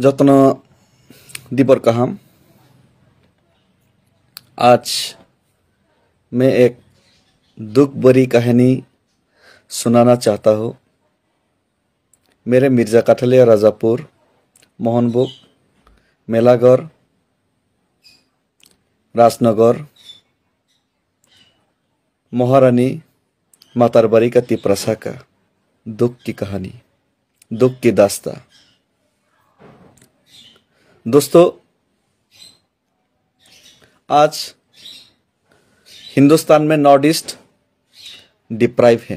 जत्न दीपर कहाम आज मैं एक दुख भरी कहानी सुनाना चाहता हूँ मेरे मिर्जा काठलिया राजापुर मोहनबुक मेलाघर राजनगर महारानी मातारबारी का तिप्रसा का दुख की कहानी दुख की दास्ता दोस्तों आज हिंदुस्तान में नॉर्थ ईस्ट डिप्राइव है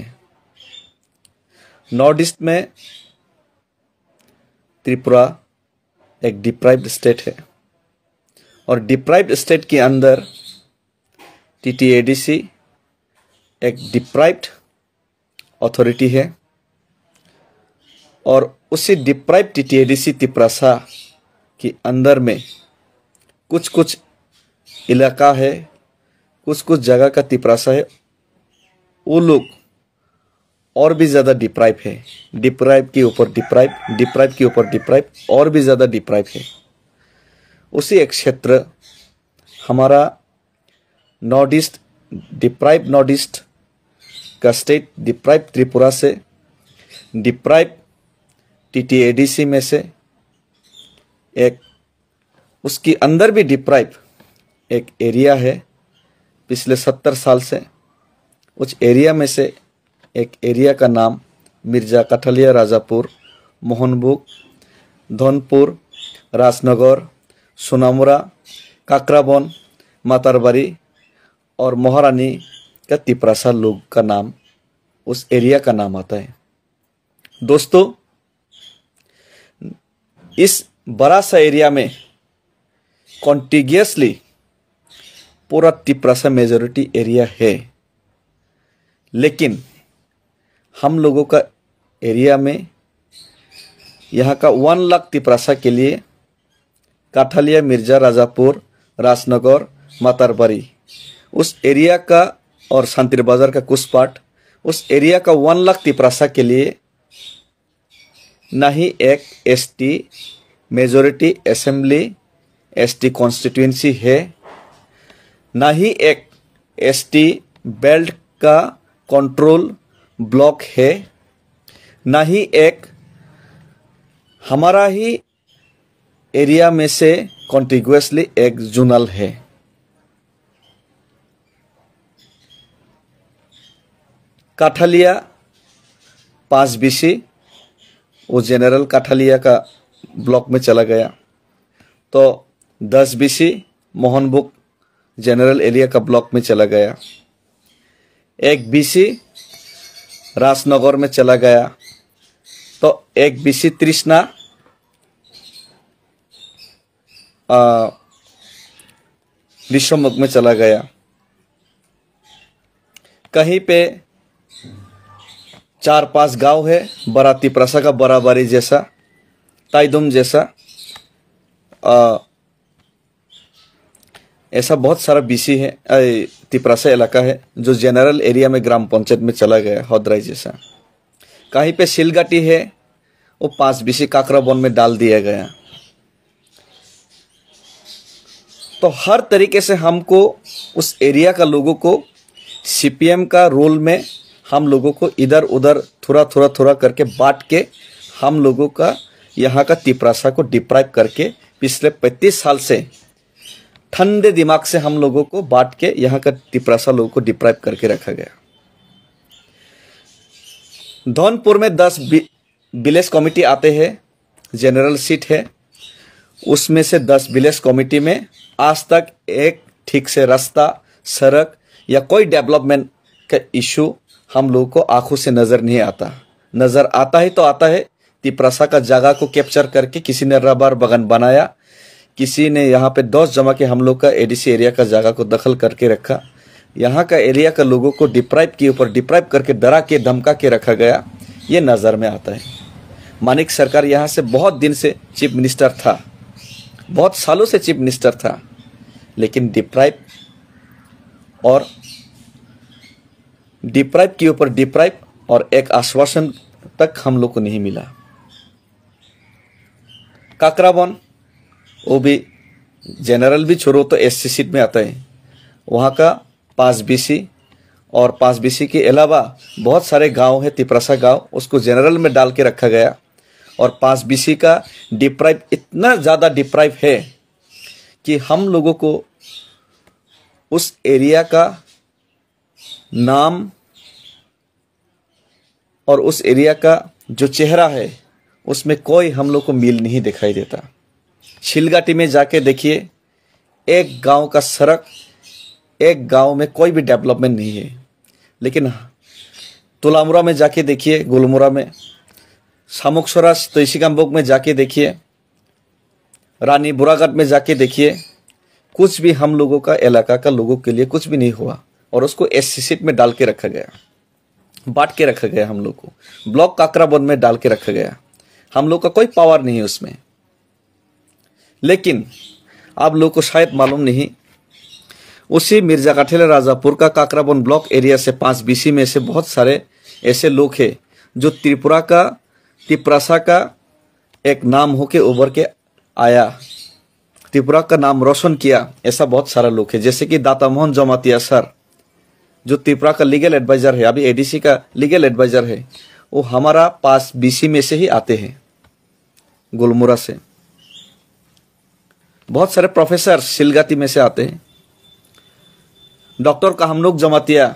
नॉर्थ ईस्ट में त्रिपुरा एक डिप्राइव्ड स्टेट है और डिप्राइव्ड स्टेट के अंदर टीटीएडीसी एक डिप्राइव्ड अथॉरिटी है और उसी डिप्राइव टीटीएडीसी सा कि अंदर में कुछ कुछ इलाका है कुछ कुछ जगह का तिपरासा है वो लोग और भी ज़्यादा डिप्राइव है डिप्राइव के ऊपर डिप्राइव डिप्राइव के ऊपर डिप्राइव और भी ज़्यादा डिप्राइव है उसी एक क्षेत्र हमारा north east deprive north east का स्टेट डिप्राइव त्रिपुरा से डिप्राइव सी में से एक उसके अंदर भी डिप्राइव एक एरिया है पिछले सत्तर साल से उस एरिया में से एक एरिया का नाम मिर्जा कठलिया राजापुर मोहनबुक धौनपुर राजनगर सोनामुरा काकराबन मातारबारी और महारानी का तिपरासा लोग का नाम उस एरिया का नाम आता है दोस्तों इस बड़ा सा एरिया में कॉन्टिगियसली पूरा तिपरासा मेजोरिटी एरिया है लेकिन हम लोगों का एरिया में यहाँ का वन लाख तिपरासा के लिए काठालिया मिर्जा राजापुर राजनगर मातारबारी उस एरिया का और शांति बाजार का कुछ पार्ट उस एरिया का वन लाख तिपरासा के लिए ना ही एक ST majority assembly ST constituency है ना ही एक एसटी बेल्ट का कंट्रोल ब्लॉक है ना ही एक हमारा ही एरिया में से कॉन्टिग्यूसली एक जोनल है काठालिया पाँच बीसी वो जनरल काठालिया का ब्लॉक में चला गया तो दस बी सी मोहनबुक जनरल एरिया का ब्लॉक में चला गया एक बी सी राजनगर में चला गया तो एक बीसी तृष्णा विश्वमुख में चला गया कहीं पे चार पांच गांव है बराती प्रसा का बराबरी जैसा ताइदुम जैसा ऐसा बहुत सारा बीसी है तिपरासा इलाका है जो जनरल एरिया में ग्राम पंचायत में चला गया हौदराई जैसा कहीं पे सिलगाटी है वो पांच बीसी काकरा बन में डाल दिया गया तो हर तरीके से हमको उस एरिया का लोगों को सीपीएम का रोल में हम लोगों को इधर उधर थोड़ा थोड़ा थोड़ा करके बांट के हम लोगों का यहाँ का तिपराशा को डिप्राइव करके पिछले पैंतीस साल से ठंडे दिमाग से हम लोगों को बांट के यहाँ का तिपराशा लोगों को डिप्राइव करके रखा गया धौनपुर में दस विलेज कमेटी आते हैं जनरल सीट है उसमें से दस विलेज कमेटी में आज तक एक ठीक से रास्ता सड़क या कोई डेवलपमेंट का इशू हम लोगों को आंखों से नज़र नहीं आता नज़र आता ही तो आता है तिपरासा का जगह को कैप्चर करके किसी ने रबर बगन बनाया किसी ने यहाँ पे दस जमा के हम लोग का एडीसी एरिया का जगह को दखल करके रखा यहाँ का एरिया का लोगों को डिप्राइव के ऊपर डिप्राइव करके डरा के धमका के रखा गया ये नज़र में आता है मानिक सरकार यहाँ से बहुत दिन से चीफ मिनिस्टर था बहुत सालों से चीफ मिनिस्टर था लेकिन डिप्राइव और डिप्राइव के ऊपर डिप्राइव और एक आश्वासन तक हम लोग को नहीं मिला काकरावन वो भी जनरल भी छोड़ो तो एस सीट में आता है वहाँ का पास बी और पास बी के अलावा बहुत सारे गांव है तिपरासा गांव उसको जनरल में डाल के रखा गया और पास बी का डिप्राइव इतना ज़्यादा डिप्राइव है कि हम लोगों को उस एरिया का नाम और उस एरिया का जो चेहरा है उसमें कोई हम लोग को मील नहीं दिखाई देता छिलगाटी में जाके देखिए एक गांव का सड़क एक गांव में कोई भी डेवलपमेंट नहीं है लेकिन तुलामुरा में जाके देखिए गुलमुरा में सामुकसरा तैसिकम्बोक में जाके देखिए रानी बुराघाट में जाके देखिए कुछ भी हम लोगों का इलाका का लोगों के लिए कुछ भी नहीं हुआ और उसको एस सीट में डाल के रखा गया बांट के रखा गया हम लोग को ब्लॉक काकराबन में डाल के रखा गया हम लोग का कोई पावर नहीं है उसमें लेकिन आप लोग को शायद मालूम नहीं उसी मिर्जा काठेला राजापुर का काकराबन ब्लॉक एरिया से पाँच बीसी में से बहुत सारे ऐसे लोग हैं जो त्रिपुरा का तिपरासा का एक नाम होके उभर के आया त्रिपुरा का नाम रोशन किया ऐसा बहुत सारा लोग है जैसे कि दाता मोहन जमातिया सर जो त्रिपुरा का लीगल एडवाइज़र है अभी एडीसी का लीगल एडवाइज़र है वो हमारा पास बीसी में से ही आते हैं गुलमुरा से बहुत सारे प्रोफेसर सिलगाती में से आते हैं डॉक्टर लोग जमातिया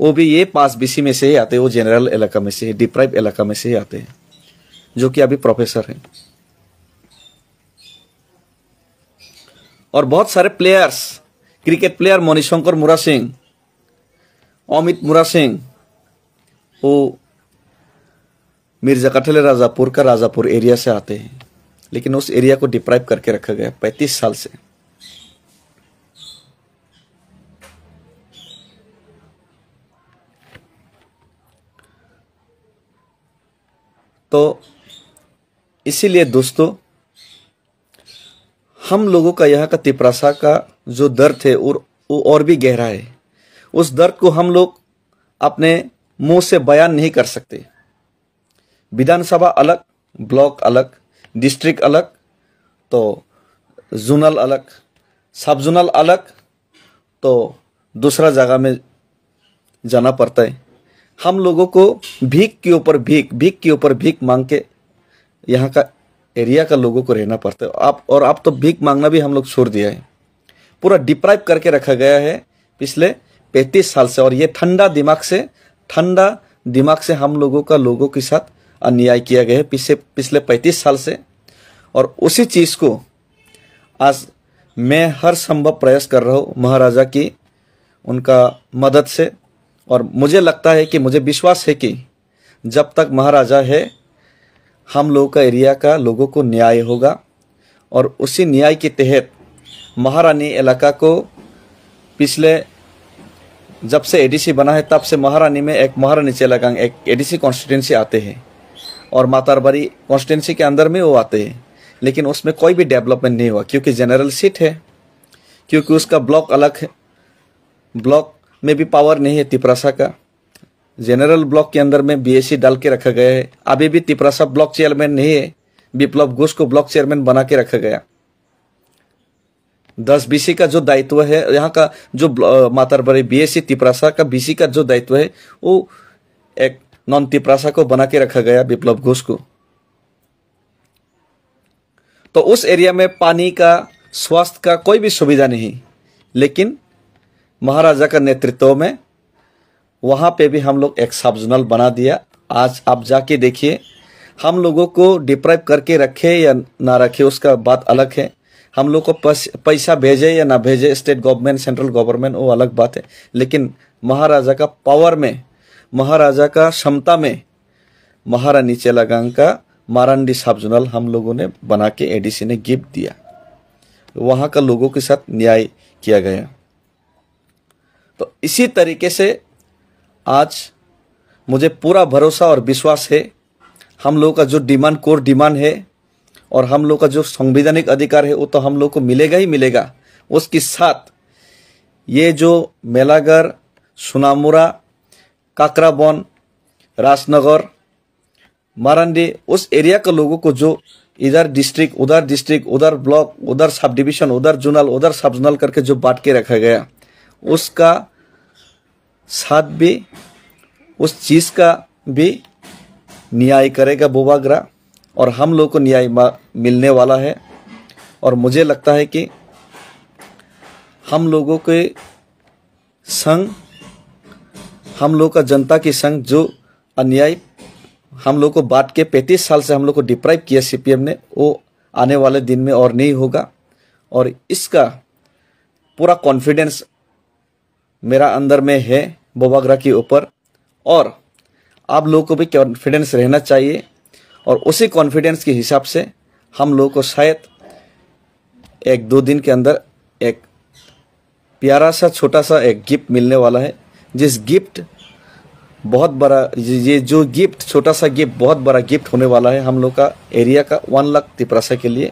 वो भी ये पास बीसी में से ही आते हैं वो जनरल इलाका में से डिप्राइव इलाका में से ही आते हैं जो कि अभी प्रोफेसर हैं और बहुत सारे प्लेयर्स क्रिकेट प्लेयर मणिशंकर मुरा सिंह अमित मुरा सिंह वो मिर्जा कटले राजापुर का राजापुर एरिया से आते हैं लेकिन उस एरिया को डिप्राइव करके रखा गया पैंतीस साल से तो इसीलिए दोस्तों हम लोगों का यहाँ का तिपरासा का जो दर्द है और वो और भी गहरा है उस दर्द को हम लोग अपने मुंह से बयान नहीं कर सकते विधानसभा अलग ब्लॉक अलग डिस्ट्रिक्ट अलग तो जोनल अलग सब जोनल अलग तो दूसरा जगह में जाना पड़ता है हम लोगों को भीख के ऊपर भीख भीख के ऊपर भीख मांग के यहाँ का एरिया का लोगों को रहना पड़ता है आप और आप तो भीख मांगना भी हम लोग छोड़ दिया है पूरा डिप्राइव करके रखा गया है पिछले पैंतीस साल से और ये ठंडा दिमाग से ठंडा दिमाग से हम लोगों का लोगों के साथ अन्याय किया गया है पिछले पिछले पैंतीस साल से और उसी चीज़ को आज मैं हर संभव प्रयास कर रहा हूँ महाराजा की उनका मदद से और मुझे लगता है कि मुझे विश्वास है कि जब तक महाराजा है हम लोगों का एरिया का लोगों को न्याय होगा और उसी न्याय के तहत महारानी इलाका को पिछले जब से एडीसी बना है तब से महारानी में एक महारानी चेलागांग एक एडीसी कॉन्स्टिट्यूंसी आते हैं और मातारबारी कॉन्स्टिटेंसी के अंदर में वो आते हैं लेकिन उसमें कोई भी डेवलपमेंट नहीं हुआ क्योंकि जनरल सीट है क्योंकि उसका ब्लॉक अलग है ब्लॉक में भी पावर नहीं है तिपरासा का जनरल ब्लॉक के अंदर में बीएससी डाल के रखा गया है अभी भी तिपरासा ब्लॉक चेयरमैन नहीं है विप्लव घोष को ब्लॉक चेयरमैन बना के रखा गया दस बीसी का जो दायित्व है यहाँ का जो मातारबरी बीएससी तिपरासा का बीसी का जो दायित्व है वो एक नॉन तिप्रासा को बना के रखा गया विप्लव घोष को तो उस एरिया में पानी का स्वास्थ्य का कोई भी सुविधा नहीं लेकिन महाराजा का नेतृत्व में वहाँ पे भी हम लोग एक सब जोनल बना दिया आज आप जाके देखिए हम लोगों को डिप्राइव करके रखे या ना रखे उसका बात अलग है हम लोग को पैसा भेजे या ना भेजे स्टेट गवर्नमेंट सेंट्रल गवर्नमेंट वो अलग बात है लेकिन महाराजा का पावर में महाराजा का क्षमता में महारानी चेलागांग का मारांडी सब जोनल हम लोगों ने बना के एडीसी ने गिफ्ट दिया वहाँ का लोगों के साथ न्याय किया गया तो इसी तरीके से आज मुझे पूरा भरोसा और विश्वास है हम लोगों का जो डिमांड कोर डिमांड है और हम लोग का जो संवैधानिक अधिकार है वो तो हम लोग को मिलेगा ही मिलेगा उसके साथ ये जो मेलागर सुनामुरा काकराबोन राजनगर मारंडी उस एरिया के लोगों को जो इधर डिस्ट्रिक्ट उधर डिस्ट्रिक्ट उधर ब्लॉक उधर सब डिविजन उधर जोनल उधर सब जोनल करके जो बांट के रखा गया उसका साथ भी उस चीज़ का भी न्याय करेगा बोबाग्रा और हम लोग को न्याय मिलने वाला है और मुझे लगता है कि हम लोगों के संग हम लोग का जनता के संग जो अन्याय हम लोग को बांट के पैंतीस साल से हम लोग को डिप्राइव किया सीपीएम ने वो आने वाले दिन में और नहीं होगा और इसका पूरा कॉन्फिडेंस मेरा अंदर में है बोबागरा के ऊपर और आप लोगों को भी कॉन्फिडेंस रहना चाहिए और उसी कॉन्फिडेंस के हिसाब से हम लोगों को शायद एक दो दिन के अंदर एक प्यारा सा छोटा सा एक गिफ्ट मिलने वाला है जिस गिफ्ट बहुत बड़ा ये जो गिफ्ट छोटा सा गिफ्ट बहुत बड़ा गिफ्ट होने वाला है हम लोग का एरिया का वन लाख तिपरासा के लिए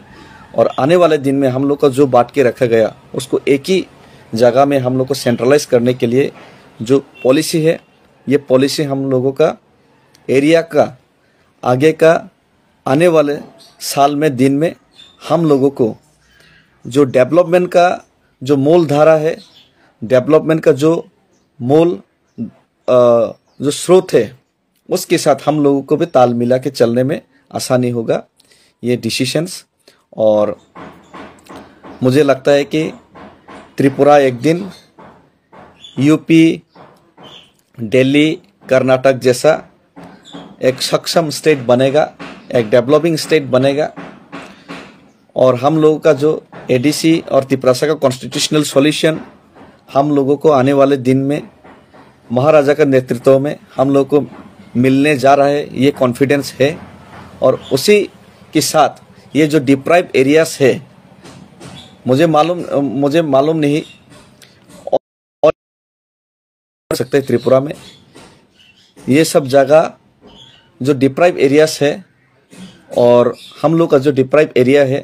और आने वाले दिन में हम लोग का जो बांट के रखा गया उसको एक ही जगह में हम लोग को सेंट्रलाइज करने के लिए जो पॉलिसी है ये पॉलिसी हम लोगों का एरिया का आगे का आने वाले साल में दिन में हम लोगों को जो डेवलपमेंट का जो मूल धारा है डेवलपमेंट का जो मूल जो स्रोत है उसके साथ हम लोगों को भी ताल मिला के चलने में आसानी होगा ये डिसीशंस और मुझे लगता है कि त्रिपुरा एक दिन यूपी दिल्ली कर्नाटक जैसा एक सक्षम स्टेट बनेगा एक डेवलपिंग स्टेट बनेगा और हम लोगों का जो एडीसी और त्रिपुरा का कॉन्स्टिट्यूशनल सॉल्यूशन हम लोगों को आने वाले दिन में महाराजा का नेतृत्व में हम लोगों को मिलने जा रहा है ये कॉन्फिडेंस है और उसी के साथ ये जो डिप्राइव एरियाज है मुझे मालूम मुझे मालूम नहीं और सकते त्रिपुरा में ये सब जगह जो डिप्राइव एरियाज है और हम लोग का जो डिप्राइव एरिया है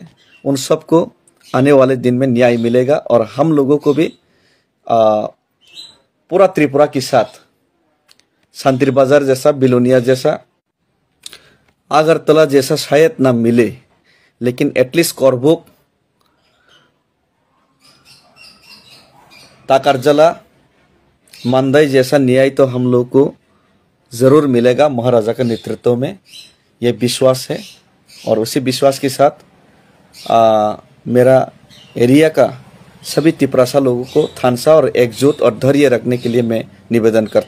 उन सबको आने वाले दिन में न्याय मिलेगा और हम लोगों को भी पूरा त्रिपुरा के साथ शांति बाजार जैसा बिलोनिया जैसा आगरतला जैसा शायद ना मिले लेकिन एटलीस्ट कौरभुक ताकरजला मंदई जैसा न्याय तो हम लोग को ज़रूर मिलेगा महाराजा के नेतृत्व में ये विश्वास है और उसी विश्वास के साथ आ, मेरा एरिया का सभी तिपरासा लोगों को थानसा और एकजुट और धैर्य रखने के लिए मैं निवेदन करता